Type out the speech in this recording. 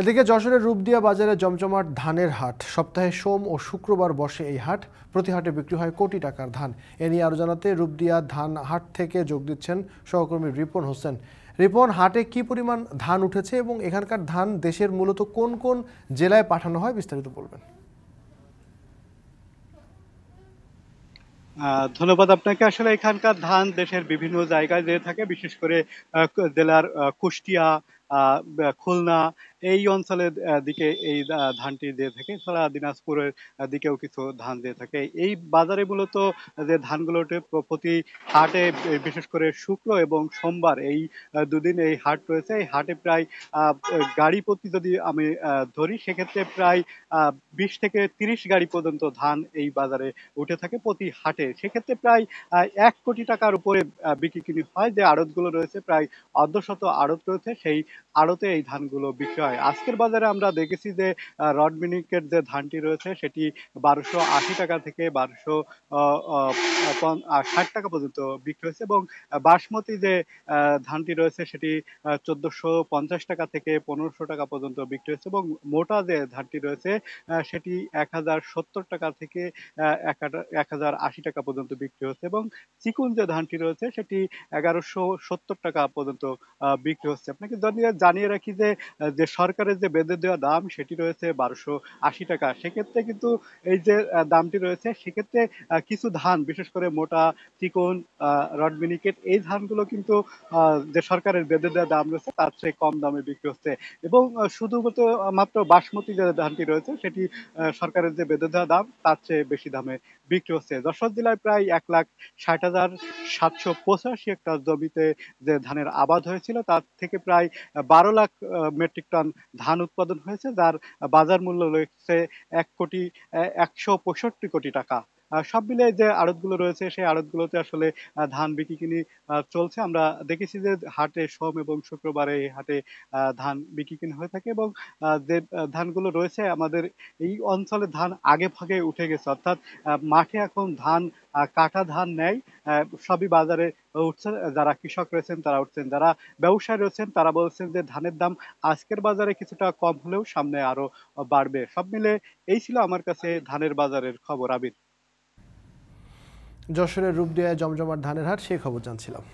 এদিকে যশোরের রূপদিয়া বাজারে জমজমাট ধানের হাট সপ্তাহে সোম ও শুক্রবার বসে এই হাট প্রতি হাটে বিক্রি হয় কোটি টাকার ধান এ নিয়ে আরো জানাতে রূপদিয়া ধান হাট থেকে যোগ দিচ্ছেন সহকর্মী রিপন হোসেন রিপন হাটে কি পরিমাণ ধান উঠেছে এবং এখানকার ধান দেশের মূলত কোন কোন জেলায় পাঠানো হয় বিস্তারিত বলবেন ধন্যবাদ আপনাকে আসলে এখানকার ধান দেশের বিভিন্ন জায়গায় যেয়ে থাকে বিশেষ করে জেলার কুষ্টিয়া খুলনা এই অঞ্চলের দিকে এই ধানটি দিয়ে থাকে এছাড়া দিনাজপুরের দিকেও কিছু ধান দিয়ে থাকে এই বাজারে মূলত যে ধানগুলোতে প্রতি হাটে বিশেষ করে শুক্র এবং সোমবার এই দুদিন এই হাট রয়েছে এই হাটে প্রায় গাড়ি প্রতি যদি আমি ধরি সেক্ষেত্রে প্রায় বিশ থেকে তিরিশ গাড়ি পর্যন্ত ধান এই বাজারে উঠে থাকে প্রতি হাটে সেক্ষেত্রে প্রায় এক কোটি টাকার উপরে বিক্রি কিনি হয় যে আড়তগুলো রয়েছে প্রায় অর্ধশত আড়ত রয়েছে সেই আড়তে এই ধানগুলো বিক্রয় আজকের বাজারে আমরা দেখেছি যে রড মিনিকের যে ধানটি রয়েছে সেটি বারোশো আশি টাকা থেকে বারোশো ষাট টাকা পর্যন্ত বিক্রি হয়েছে এবং বাসমতি যে ধানটি রয়েছে সেটি চোদ্দোশো পঞ্চাশ টাকা থেকে পনেরোশো টাকা পর্যন্ত বিক্রি হয়েছে এবং মোটা যে ধানটি রয়েছে সেটি এক হাজার টাকা থেকে এক হাজার আশি টাকা পর্যন্ত বিক্রি হচ্ছে এবং চিকুন যে ধানটি রয়েছে সেটি এগারোশো সত্তর টাকা পর্যন্ত বিক্রি হচ্ছে আপনাকে জানিয়ে জানিয়ে রাখি যে যে সরকারের যে বেঁধে দেওয়া দাম সেটি রয়েছে বারোশো আশি টাকা সেক্ষেত্রে কিন্তু এই যে দামটি রয়েছে সেক্ষেত্রে কিছু ধান বিশেষ করে মোটা চিকন রড মিনিকেট এই ধানগুলো কিন্তু যে সরকারের বেঁধে দেওয়া দাম রয়েছে তার চেয়ে কম দামে বিক্রি হচ্ছে এবং শুধুমাত্র মাত্র বাসমতি যে ধানটি রয়েছে সেটি সরকারের যে বেঁধে দেওয়া দাম তার চেয়ে বেশি দামে বিক্রি হচ্ছে যশোর জেলায় প্রায় এক লাখ ষাট হাজার সাতশো পঁচাশি হেক্টর জমিতে যে ধানের আবাদ হয়েছিল তার থেকে প্রায় বারো লাখ মেট্রিক টন ধান উৎপাদন হয়েছে যার বাজার মূল্য রয়েছে এক কোটি একশো পঁয়ষট্টি কোটি টাকা সব মিলে যে আড়তগুলো রয়েছে সেই আড়তগুলোতে আসলে ধান বিক্রি কিনি চলছে আমরা দেখেছি যে হাটে সোম এবং শুক্রবারে এই হাটে ধান বিক্রি কিনি হয়ে থাকে এবং যে ধানগুলো রয়েছে আমাদের এই অঞ্চলে ধান আগে ভাগে উঠে গেছে অর্থাৎ মাঠে এখন ধান কাটা ধান নেয় সবই বাজারে উঠছে যারা কৃষক রয়েছেন তারা উঠছেন যারা ব্যবসায়ী রয়েছেন তারা বলছেন যে ধানের দাম আজকের বাজারে কিছুটা কম হলেও সামনে আরো বাড়বে সব মিলে এই ছিল আমার কাছে ধানের বাজারের খবর আবির যশোরের রূপদিয়ায় জমজমার ধানের হাট সেই খবর জানছিলাম